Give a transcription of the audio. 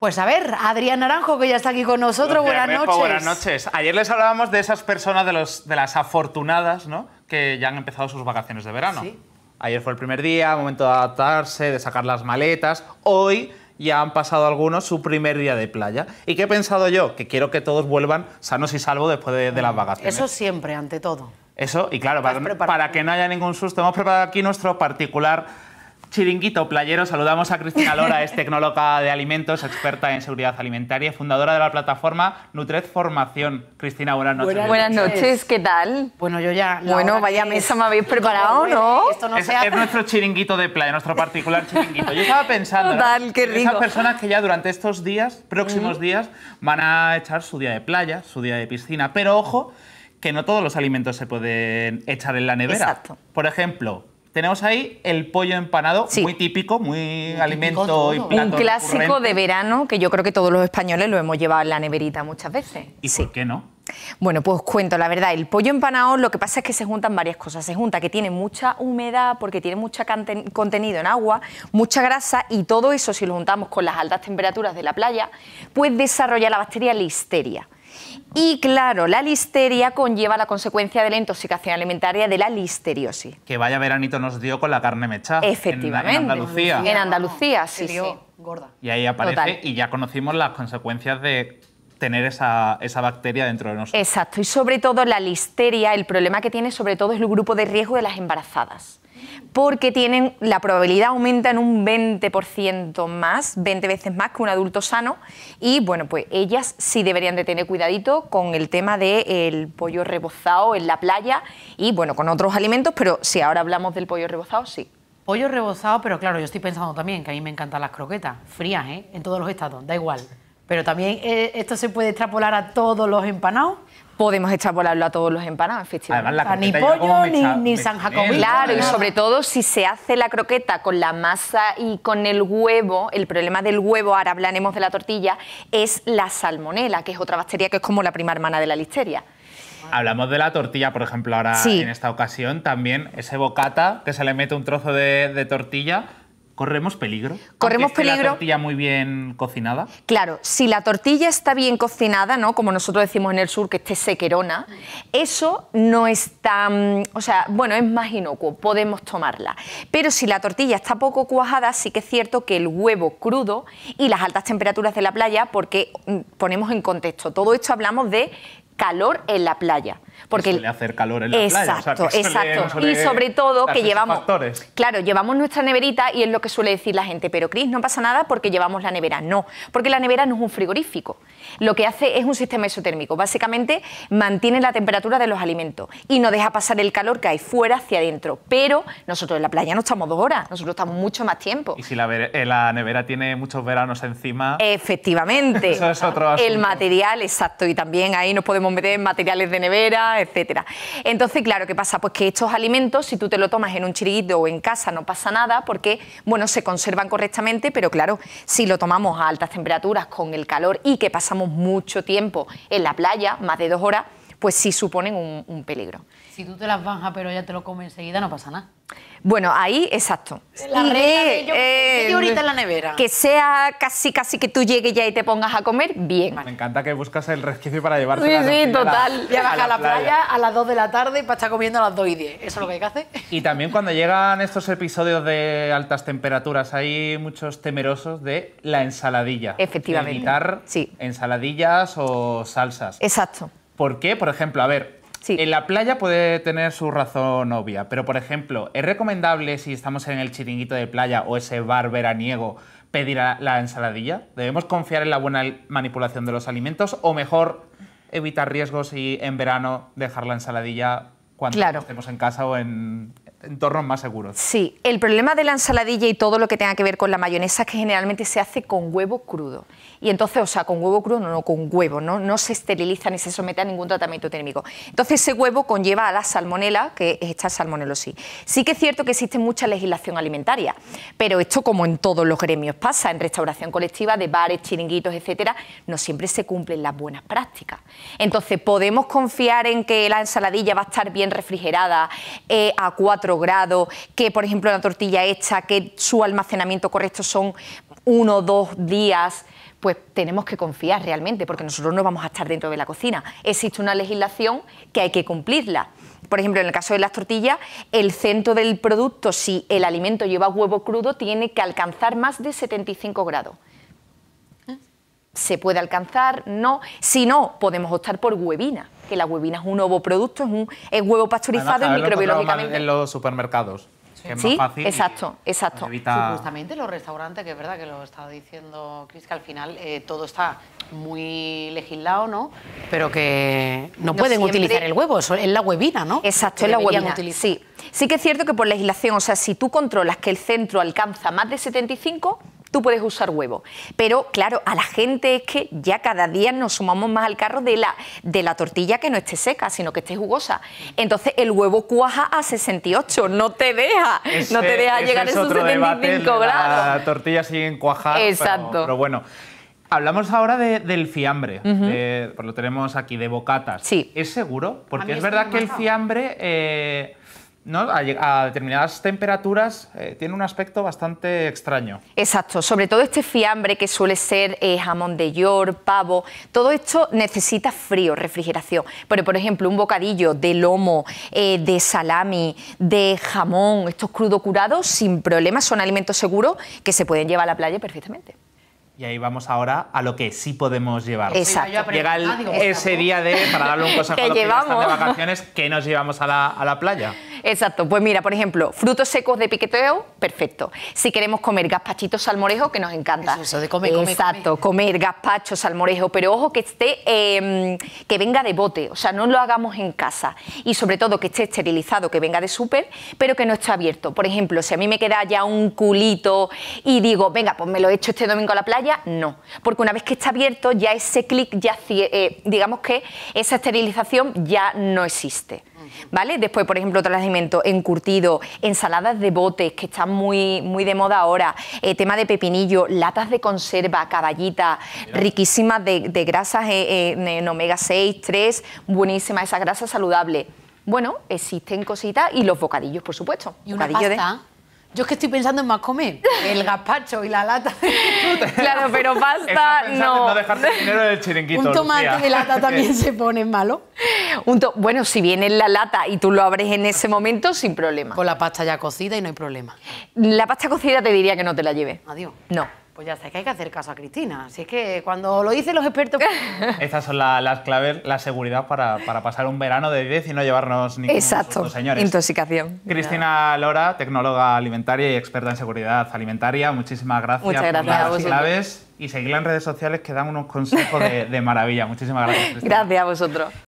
Pues a ver, Adrián Naranjo, que ya está aquí con nosotros. Buenas noches. Buenas noches. Ayer les hablábamos de esas personas, de, los, de las afortunadas, ¿no? Que ya han empezado sus vacaciones de verano. ¿Sí? Ayer fue el primer día, momento de adaptarse, de sacar las maletas. Hoy ya han pasado algunos su primer día de playa. ¿Y qué he pensado yo? Que quiero que todos vuelvan sanos y salvos después de, las vacaciones. Eso siempre, ante todo. Eso, y claro, para, que no haya ningún susto, hemos preparado aquí nuestro particular Chiringuito Playero, saludamos a Cristina Lora, es tecnóloga de alimentos, experta en seguridad alimentaria y fundadora de la plataforma Nutred Formación. Cristina, buenas noches. Buenas, noches, ¿qué tal? Bueno, yo ya... Bueno, vaya mesa me habéis preparado, ¿no? es, nuestro chiringuito de playa, nuestro particular chiringuito. Yo estaba pensando esas personas que ya durante estos días, próximos días, van a echar su día de playa, su día de piscina, pero ojo, que no todos los alimentos se pueden echar en la nevera. Exacto. Por ejemplo, tenemos ahí el pollo empanado, muy típico, muy, alimento y plato Un clásico de verano que yo creo que todos los españoles lo hemos llevado en la neverita muchas veces. ¿Y por qué no? Bueno, pues cuento, la verdad, el pollo empanado lo que pasa es que se juntan varias cosas. Se junta que tiene mucha humedad porque tiene mucho contenido en agua, mucha grasa y todo eso, si lo juntamos con las altas temperaturas de la playa, pues desarrolla la bacteria listeria. Y claro, la listeria conlleva la consecuencia de la intoxicación alimentaria de la listeriosis. Que vaya veranito nos dio con la carne mechada. Efectivamente. En, Andalucía. En Andalucía, sí, sí. Gorda. Y ahí aparece y ya conocimos las consecuencias de tener esa, bacteria dentro de nosotros. Exacto, y sobre todo la listeria, el problema que tiene sobre todo es el grupo de riesgo de las embarazadas porque tienen la probabilidad aumenta en un 20% más, 20 veces más que un adulto sano y bueno, pues ellas sí deberían de tener cuidadito con el tema del pollo rebozado en la playa y bueno, con otros alimentos, pero si ahora hablamos del pollo rebozado, sí. Pollo rebozado, pero claro, yo estoy pensando también que a mí me encantan las croquetas, frías, ¿eh? En todos los estados, da igual. Pero también eh, esto se puede extrapolar a todos los empanados podemos echar volarlo a todos los empanados, efectivamente. ni pollo ni, San jacobo Claro, y sobre todo si se hace la croqueta con la masa y con el huevo, el problema del huevo, ahora hablaremos de la tortilla, es la salmonela, que es otra bacteria que es como la prima hermana de la listeria. Hablamos de la tortilla, por ejemplo, ahora en esta ocasión, también ese bocata que se le mete un trozo de tortilla ¿Corremos peligro? Corremos peligro. la tortilla muy bien cocinada? Claro, si la tortilla está bien cocinada, ¿no? Como nosotros decimos en el sur que esté sequerona, eso no está, o sea, bueno, es más inocuo, podemos tomarla. Pero si la tortilla está poco cuajada, sí que es cierto que el huevo crudo y las altas temperaturas de la playa, porque mm, ponemos en contexto, todo esto hablamos de calor en la playa porque suele hacer calor en la exacto, playa. exacto, exacto. y sobre todo que llevamos, factores. claro, llevamos nuestra neverita y es lo que suele decir la gente, pero Cris, no pasa nada porque llevamos la nevera, no, porque la nevera no es un frigorífico. Lo que hace es un sistema isotérmico, básicamente mantiene la temperatura de los alimentos y no deja pasar el calor que hay fuera hacia adentro, pero nosotros en la playa no estamos dos horas, nosotros estamos mucho más tiempo. Y si la, eh, la nevera tiene muchos veranos encima. Efectivamente. Eso es otro asunto. El material, exacto, y también ahí nos podemos meter materiales de nevera etcétera. Entonces, claro, ¿qué pasa? Pues que estos alimentos, si tú te lo tomas en un chiriguito o en casa, no pasa nada porque, bueno, se conservan correctamente, pero claro, si lo tomamos a altas temperaturas, con el calor y que pasamos mucho tiempo en la playa, más de dos horas, pues sí suponen un peligro si tú te las bajas pero ya te lo comes enseguida, no pasa nada. Bueno, ahí, exacto. La yo, en la nevera. Que sea casi, casi que tú llegues ya y te pongas a comer, bien. Me encanta que buscas el resquicio para llevarte Sí, sí, total. Ya a la, playa. a las 2 de la tarde para estar comiendo a las 2 y 10. Eso es lo que hay que hacer. Y también cuando llegan estos episodios de altas temperaturas, hay muchos temerosos de la ensaladilla. Efectivamente. De ensaladillas o salsas. Exacto. ¿Por qué? Por ejemplo, a ver, en la playa puede tener su razón obvia, pero por ejemplo, ¿es recomendable si estamos en el chiringuito de playa o ese bar veraniego pedir la ensaladilla? ¿Debemos confiar en la buena manipulación de los alimentos o mejor evitar riesgos y en verano dejar la ensaladilla cuando estemos en casa o en, entornos más seguros. Sí, el problema de la ensaladilla y todo lo que tenga que ver con la mayonesa es que generalmente se hace con huevo crudo. Y entonces, o sea, con huevo crudo, no, con huevo, ¿no? se esteriliza ni se somete a ningún tratamiento térmico. Entonces, ese huevo conlleva a la salmonela, que es esta salmonelosis. Sí que es cierto que existe mucha legislación alimentaria, pero esto, como en todos los gremios pasa, en restauración colectiva, de bares, chiringuitos, etcétera, no siempre se cumplen las buenas prácticas. Entonces, podemos confiar en que la ensaladilla va a estar bien refrigerada eh, a cuatro grado, que por ejemplo la tortilla hecha, que su almacenamiento correcto son uno o dos días, pues tenemos que confiar realmente, porque nosotros no vamos a estar dentro de la cocina. Existe una legislación que hay que cumplirla. Por ejemplo, en el caso de las tortillas, el centro del producto, si el alimento lleva huevo crudo, tiene que alcanzar más de 75 grados se puede alcanzar, no. Si no, podemos optar por huevina, que la huevina es un nuevo producto, es un huevo pasteurizado y microbiológicamente. En los supermercados. Sí, exacto, exacto. justamente los restaurantes, que es verdad que lo estaba diciendo Cris, que al final eh, todo está muy legislado, ¿no? Pero que no, pueden utilizar el huevo, es la huevina, ¿no? Exacto, es la huevina. Sí. sí que es cierto que por legislación, o sea, si tú controlas que el centro alcanza más de 75, tú puedes usar huevo. Pero claro, a la gente es que ya cada día nos sumamos más al carro de la, de la tortilla que no esté seca, sino que esté jugosa. Entonces el huevo cuaja a 68, no te deja, no te deja llegar a esos 75 grados. La tortilla siguen cuajar. Exacto. Pero, bueno. Hablamos ahora del fiambre, pues lo tenemos aquí, de bocatas. Sí. ¿Es seguro? Porque es verdad que el fiambre eh, ¿no? A, determinadas temperaturas eh, tiene un aspecto bastante extraño. Exacto, sobre todo este fiambre que suele ser eh, jamón de york, pavo, todo esto necesita frío, refrigeración. Pero por ejemplo, un bocadillo de lomo, eh, de salami, de jamón, estos crudo curados, sin problemas, son alimentos seguros que se pueden llevar a la playa perfectamente. Y ahí vamos ahora a lo que sí podemos llevar. Exacto. Llega ah, ese día de, para darle un consejo a los que de vacaciones, que nos llevamos a la playa? Exacto, pues mira, por ejemplo, frutos secos de piqueteo, perfecto. Si queremos comer gazpachito salmorejo, que nos encanta. comer, Exacto, comer. pero ojo que esté, em, que venga de bote, o sea, no lo hagamos en casa. Y sobre todo que esté esterilizado, que venga de súper, pero que no esté abierto. Por ejemplo, si a mí me queda ya un culito y digo, venga, pues me lo he hecho este domingo a la playa, no. Porque una vez que está abierto, ya ese clic, ya eh, digamos que esa esterilización ya no existe. ¿vale? Después, por ejemplo, otro encurtido, ensaladas de botes, que están muy, muy de moda ahora, eh, tema de pepinillo, latas de conserva, caballita riquísimas de, grasas eh, eh, en omega 6, 3, buenísimas esa grasa saludable Bueno, existen cositas y los bocadillos, por supuesto. Y una pasta. Yo es que estoy pensando en más comer. El gazpacho y la lata. claro, pero pasta no. no dinero del chiringuito. Un tomate de lata también se pone malo. Un bueno, si viene la lata y tú lo abres en ese momento, sin problema. Con la pasta ya cocida y no hay problema. La pasta cocida te diría que no te la lleves. Adiós. No. Pues ya está, que hay que hacer caso a Cristina. Así es que cuando lo dicen los expertos... Estas pues son las claves, la seguridad para, pasar un verano de 10 y no llevarnos ni Exacto, señores. intoxicación. Cristina Lora, tecnóloga alimentaria y experta en seguridad alimentaria, muchísimas gracias, por las claves y seguirla en redes sociales que dan unos consejos de, de maravilla. Muchísimas gracias. Gracias a vosotros.